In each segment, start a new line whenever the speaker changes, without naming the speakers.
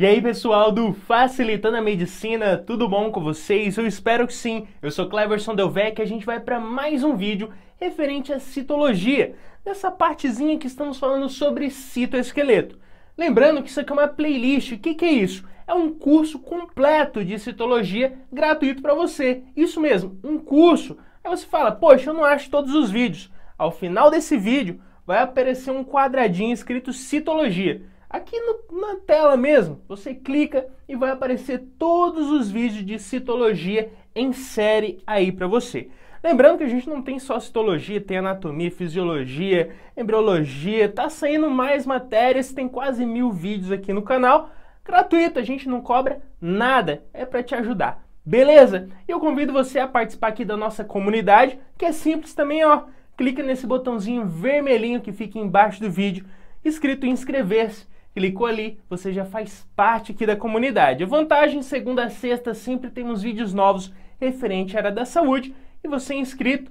E aí pessoal do Facilitando a Medicina, tudo bom com vocês? Eu espero que sim. Eu sou Cleverson Delvec e a gente vai para mais um vídeo referente à citologia, Nessa partezinha que estamos falando sobre citoesqueleto. Lembrando que isso aqui é uma playlist. O que, que é isso? É um curso completo de citologia gratuito para você. Isso mesmo, um curso. Aí você fala, poxa, eu não acho todos os vídeos. Ao final desse vídeo vai aparecer um quadradinho escrito citologia. Aqui no, na tela mesmo, você clica e vai aparecer todos os vídeos de citologia em série aí para você. Lembrando que a gente não tem só citologia, tem anatomia, fisiologia, embriologia, tá saindo mais matérias, tem quase mil vídeos aqui no canal, gratuito, a gente não cobra nada, é para te ajudar. Beleza? Eu convido você a participar aqui da nossa comunidade, que é simples também, ó. Clica nesse botãozinho vermelhinho que fica embaixo do vídeo, escrito inscrever-se. Clicou ali, você já faz parte aqui da comunidade. A vantagem, segunda a sexta, sempre temos vídeos novos referente à área da saúde. E você é inscrito,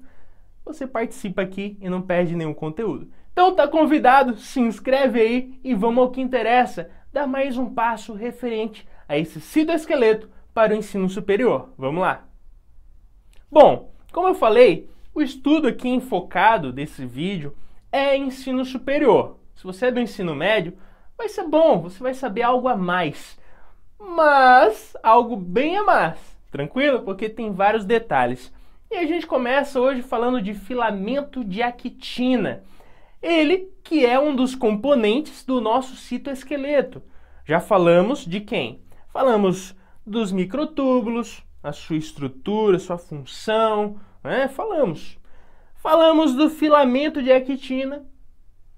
você participa aqui e não perde nenhum conteúdo. Então tá convidado, se inscreve aí e vamos ao que interessa. Dar mais um passo referente a esse citoesqueleto para o ensino superior. Vamos lá. Bom, como eu falei, o estudo aqui enfocado desse vídeo é ensino superior. Se você é do ensino médio, vai ser bom, você vai saber algo a mais. Mas algo bem a mais, tranquilo? Porque tem vários detalhes. E a gente começa hoje falando de filamento de actina. Ele que é um dos componentes do nosso citoesqueleto. Já falamos de quem? Falamos dos microtúbulos, a sua estrutura, sua função, né? falamos. Falamos do filamento de actina,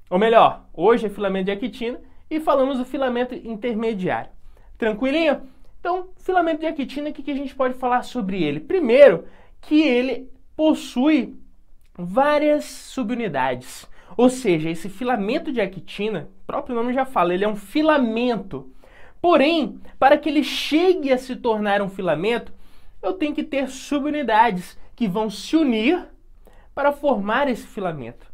ou melhor, hoje é filamento de actina, e falamos do filamento intermediário. Tranquilinho? Então, filamento de actina, o que, que a gente pode falar sobre ele? Primeiro, que ele possui várias subunidades. Ou seja, esse filamento de actina, o próprio nome já fala, ele é um filamento. Porém, para que ele chegue a se tornar um filamento, eu tenho que ter subunidades que vão se unir para formar esse filamento.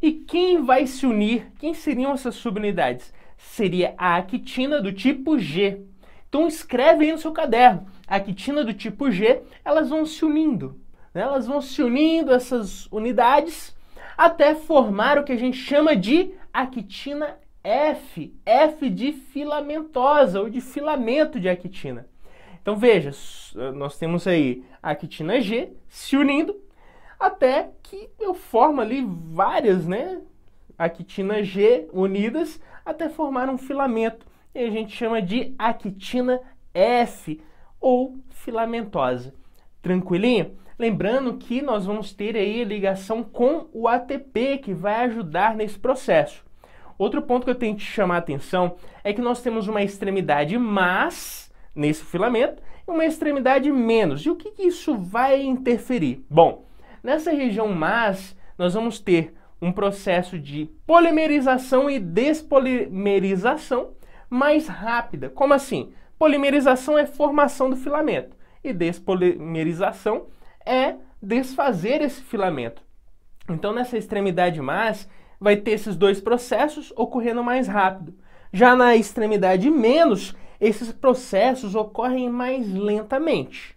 E quem vai se unir? Quem seriam essas subunidades? seria a actina do tipo G. Então escreve aí no seu caderno. A actina do tipo G, elas vão se unindo. Né? Elas vão se unindo, essas unidades, até formar o que a gente chama de actina F. F de filamentosa ou de filamento de actina. Então veja, nós temos aí a actina G se unindo até que eu formo ali várias, né? Actina G unidas até formar um filamento e a gente chama de actina F ou filamentosa. Tranquilinho? Lembrando que nós vamos ter aí a ligação com o ATP que vai ajudar nesse processo. Outro ponto que eu tenho que chamar a atenção é que nós temos uma extremidade mais nesse filamento e uma extremidade menos. E o que, que isso vai interferir? Bom, nessa região mais nós vamos ter um processo de polimerização e despolimerização mais rápida. Como assim? Polimerização é formação do filamento e despolimerização é desfazer esse filamento. Então, nessa extremidade mais, vai ter esses dois processos ocorrendo mais rápido. Já na extremidade menos, esses processos ocorrem mais lentamente.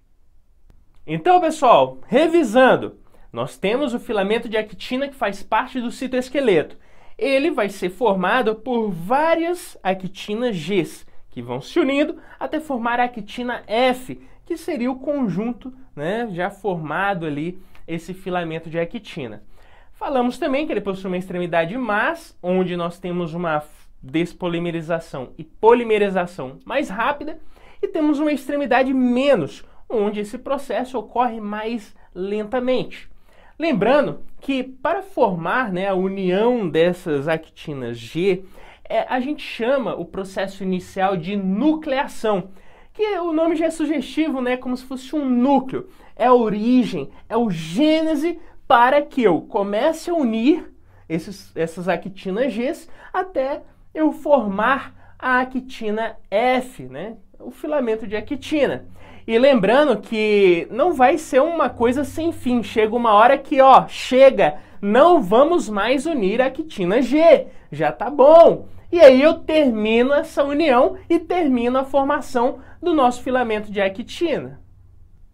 Então, pessoal, revisando, nós temos o filamento de actina que faz parte do citoesqueleto. Ele vai ser formado por várias actinas Gs, que vão se unindo até formar a actina F, que seria o conjunto né, já formado ali, esse filamento de actina. Falamos também que ele possui uma extremidade mas, onde nós temos uma despolimerização e polimerização mais rápida, e temos uma extremidade menos, onde esse processo ocorre mais lentamente. Lembrando que para formar né, a união dessas actinas G, é, a gente chama o processo inicial de nucleação, que é o nome já é sugestivo, né, como se fosse um núcleo. É a origem, é o gênese para que eu comece a unir esses, essas actinas G até eu formar a actina F, né, o filamento de actina. E lembrando que não vai ser uma coisa sem fim. Chega uma hora que, ó, chega, não vamos mais unir a quitina G. Já tá bom. E aí eu termino essa união e termino a formação do nosso filamento de actina.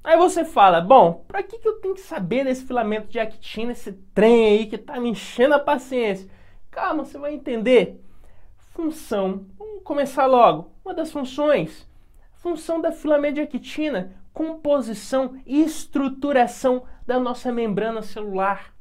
Aí você fala, bom, para que, que eu tenho que saber desse filamento de actina, esse trem aí que tá me enchendo a paciência? Calma, você vai entender. Função, vamos começar logo. Uma das funções função da filamediactina, composição e estruturação da nossa membrana celular.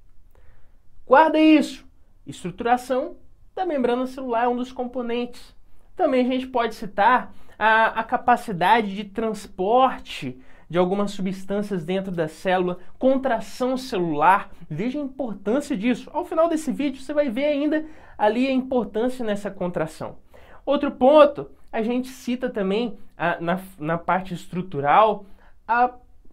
Guarda isso! Estruturação da membrana celular é um dos componentes. Também a gente pode citar a, a capacidade de transporte de algumas substâncias dentro da célula, contração celular. Veja a importância disso. Ao final desse vídeo você vai ver ainda ali a importância nessa contração. Outro ponto a gente cita também a, na, na parte estrutural a,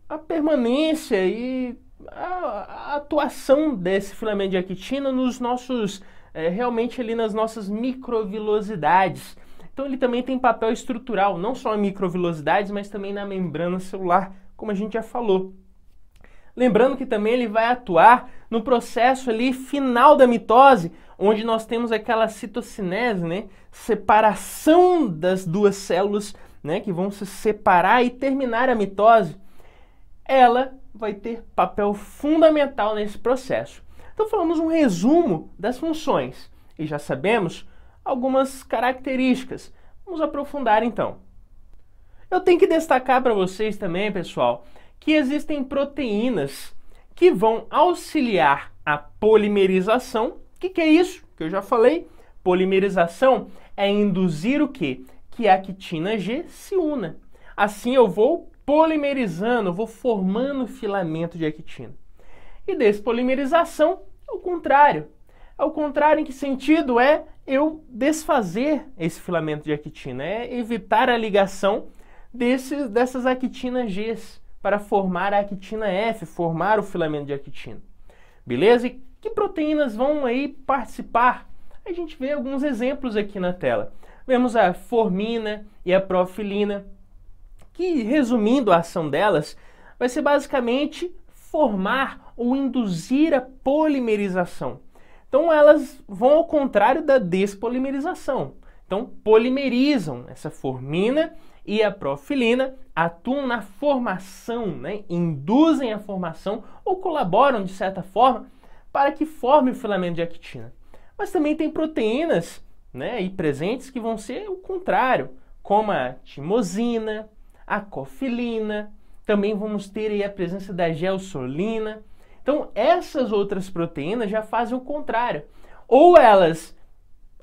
a permanência e a, a atuação desse filamento de actina nos nossos é, realmente ali nas nossas microvilosidades. Então ele também tem papel estrutural, não só em microvilosidades, mas também na membrana celular, como a gente já falou. Lembrando que também ele vai atuar no processo ali final da mitose, onde nós temos aquela citocinese, né? Separação das duas células, né? Que vão se separar e terminar a mitose. Ela vai ter papel fundamental nesse processo. Então falamos um resumo das funções e já sabemos algumas características. Vamos aprofundar então. Eu tenho que destacar para vocês também, pessoal, que existem proteínas que vão auxiliar a polimerização. O que, que, é isso? Que eu já falei. Polimerização é induzir o quê? Que a quitina G se una. Assim eu vou polimerizando, eu vou formando filamento de actina. E despolimerização é o contrário. Ao é contrário, em que sentido é eu desfazer esse filamento de actina? É evitar a ligação desses, dessas actinas Gs para formar a actina F, formar o filamento de actina. Beleza? E que proteínas vão aí participar? A gente vê alguns exemplos aqui na tela. Vemos a formina e a profilina, que resumindo a ação delas, vai ser basicamente formar ou induzir a polimerização. Então elas vão ao contrário da despolimerização. Então polimerizam essa formina e a profilina atuam na formação, né? induzem a formação ou colaboram de certa forma para que forme o filamento de actina. Mas também tem proteínas né, e presentes que vão ser o contrário, como a timosina, a cofilina, também vamos ter a presença da gelsolina. Então, essas outras proteínas já fazem o contrário. Ou elas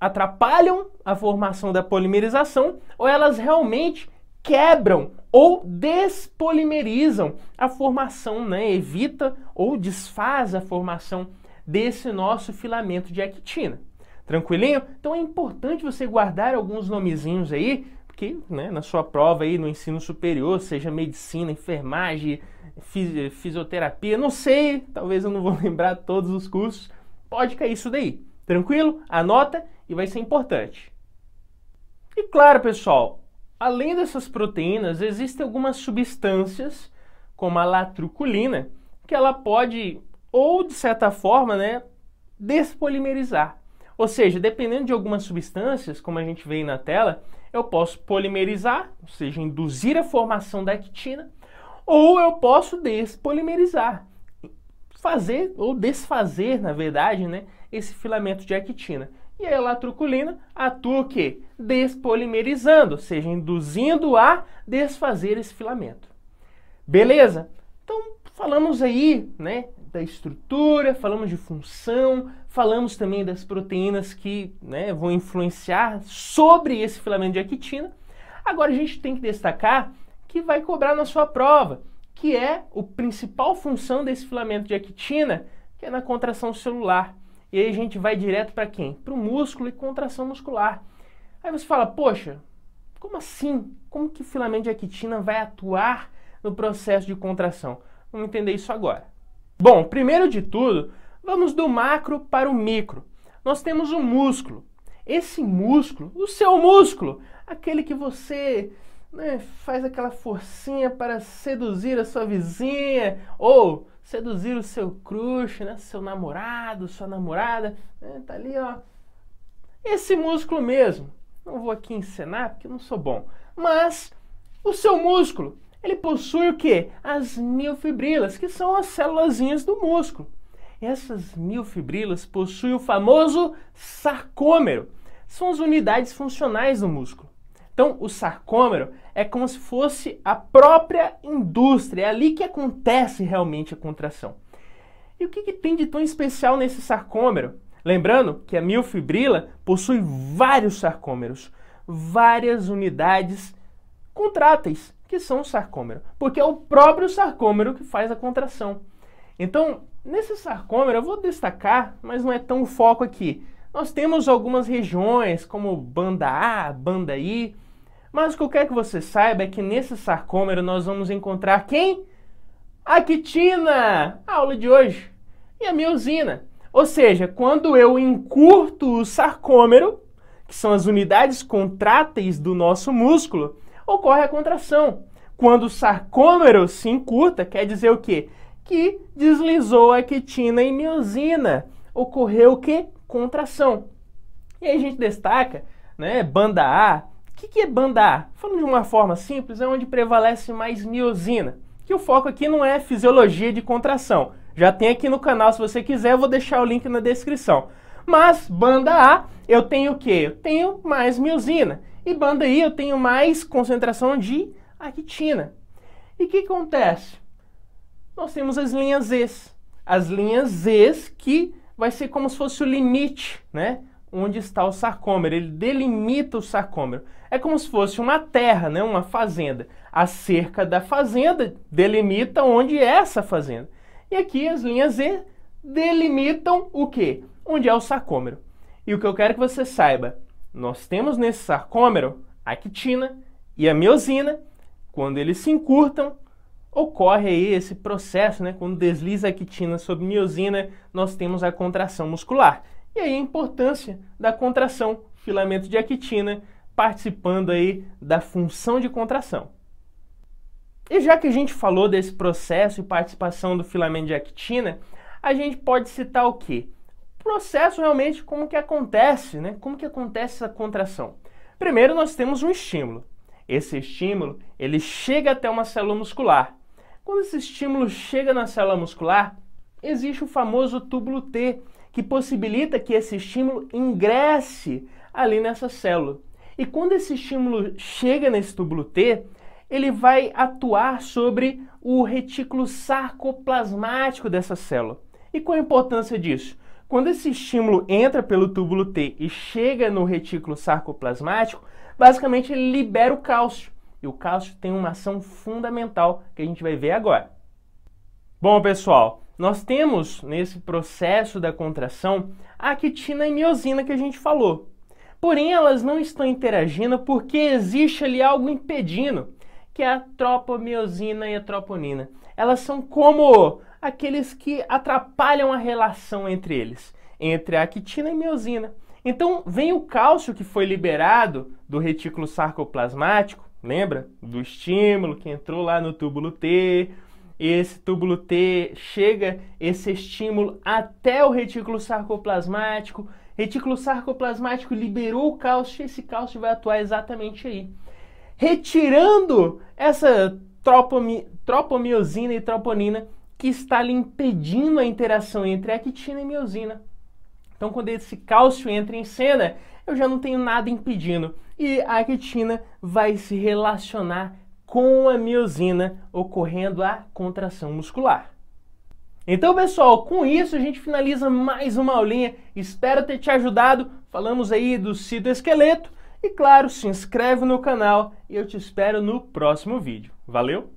atrapalham a formação da polimerização, ou elas realmente quebram ou despolimerizam a formação, né? evita ou desfaz a formação desse nosso filamento de actina. Tranquilinho? Então é importante você guardar alguns nomezinhos aí, porque né, na sua prova aí no ensino superior, seja medicina, enfermagem, fisioterapia, não sei, talvez eu não vou lembrar todos os cursos, pode cair isso daí. Tranquilo? Anota e vai ser importante. E claro, pessoal, Além dessas proteínas, existem algumas substâncias, como a latruculina, que ela pode, ou de certa forma, né, despolimerizar. Ou seja, dependendo de algumas substâncias, como a gente vê aí na tela, eu posso polimerizar, ou seja, induzir a formação da actina, ou eu posso despolimerizar, fazer ou desfazer, na verdade, né, esse filamento de actina. E a elatroculina atua o quê? Despolimerizando, ou seja, induzindo a desfazer esse filamento. Beleza? Então, falamos aí, né, da estrutura, falamos de função, falamos também das proteínas que, né, vão influenciar sobre esse filamento de actina. Agora a gente tem que destacar que vai cobrar na sua prova que é o principal função desse filamento de actina, que é na contração celular. E aí a gente vai direto para quem? Para o músculo e contração muscular. Aí você fala, poxa, como assim? Como que o filamento de actina vai atuar no processo de contração? Vamos entender isso agora. Bom, primeiro de tudo, vamos do macro para o micro. Nós temos o um músculo. Esse músculo, o seu músculo, aquele que você né, faz aquela forcinha para seduzir a sua vizinha ou seduzir o seu crush, né, seu namorado, sua namorada, né, tá ali, ó, esse músculo mesmo. Não vou aqui encenar porque não sou bom, mas o seu músculo, ele possui o quê? As miofibrilas, que são as célulazinhas do músculo. Essas miofibrilas possuem o famoso sarcômero. São as unidades funcionais do músculo. Então, o sarcômero é como se fosse a própria indústria, é ali que acontece realmente a contração. E o que, que tem de tão especial nesse sarcômero? Lembrando que a miofibrila possui vários sarcômeros, várias unidades contráteis, que são o sarcômero, porque é o próprio sarcômero que faz a contração. Então, nesse sarcômero, eu vou destacar, mas não é tão foco aqui. Nós temos algumas regiões, como banda A, banda I, mas o que eu quero que você saiba é que nesse sarcômero nós vamos encontrar quem? A quitina, a aula de hoje, e a miosina. Ou seja, quando eu encurto o sarcômero, que são as unidades contráteis do nosso músculo, ocorre a contração. Quando o sarcômero se encurta, quer dizer o quê? Que deslizou a quitina e miosina. Ocorreu o quê? Contração. E aí a gente destaca, né, banda A, o que é banda A? Falando de uma forma simples, é onde prevalece mais miosina, que o foco aqui não é fisiologia de contração. Já tem aqui no canal, se você quiser, eu vou deixar o link na descrição. Mas banda A, eu tenho o quê? Eu tenho mais miosina. E banda I, eu tenho mais concentração de actina. E o que acontece? Nós temos as linhas Z. As linhas Z que vai ser como se fosse o limite, né? onde está o sarcômero, ele delimita o sarcômero. É como se fosse uma terra, né, uma fazenda. A cerca da fazenda delimita onde é essa fazenda. E aqui as linhas E delimitam o quê? Onde é o sarcômero. E o que eu quero que você saiba, nós temos nesse sarcômero a quitina e a miosina. Quando eles se encurtam, ocorre aí esse processo, né? Quando desliza a quitina sobre miosina, nós temos a contração muscular. E aí a importância da contração, filamento de actina participando aí da função de contração. E já que a gente falou desse processo e participação do filamento de actina, a gente pode citar o que? Processo realmente como que acontece, né? Como que acontece essa contração? Primeiro nós temos um estímulo. Esse estímulo, ele chega até uma célula muscular. Quando esse estímulo chega na célula muscular, existe o famoso túbulo T, que possibilita que esse estímulo ingresse ali nessa célula. E quando esse estímulo chega nesse túbulo T, ele vai atuar sobre o retículo sarcoplasmático dessa célula. E qual a importância disso? Quando esse estímulo entra pelo túbulo T e chega no retículo sarcoplasmático, basicamente ele libera o cálcio. E o cálcio tem uma ação fundamental que a gente vai ver agora. Bom, pessoal, nós temos nesse processo da contração a quitina e miosina que a gente falou. Porém, elas não estão interagindo porque existe ali algo impedindo, que é a tropomiosina e a troponina. Elas são como aqueles que atrapalham a relação entre eles, entre a quitina e a miosina. Então, vem o cálcio que foi liberado do retículo sarcoplasmático, lembra? Do estímulo que entrou lá no túbulo T, esse túbulo T chega esse estímulo até o retículo sarcoplasmático. Retículo sarcoplasmático liberou o cálcio e esse cálcio vai atuar exatamente aí. Retirando essa tropomi tropomiosina e troponina que está ali impedindo a interação entre actina e miosina. Então, quando esse cálcio entra em cena, eu já não tenho nada impedindo. E a actina vai se relacionar com a miosina, ocorrendo a contração muscular. Então, pessoal, com isso a gente finaliza mais uma aulinha. Espero ter te ajudado. Falamos aí do citoesqueleto. E claro, se inscreve no canal e eu te espero no próximo vídeo. Valeu!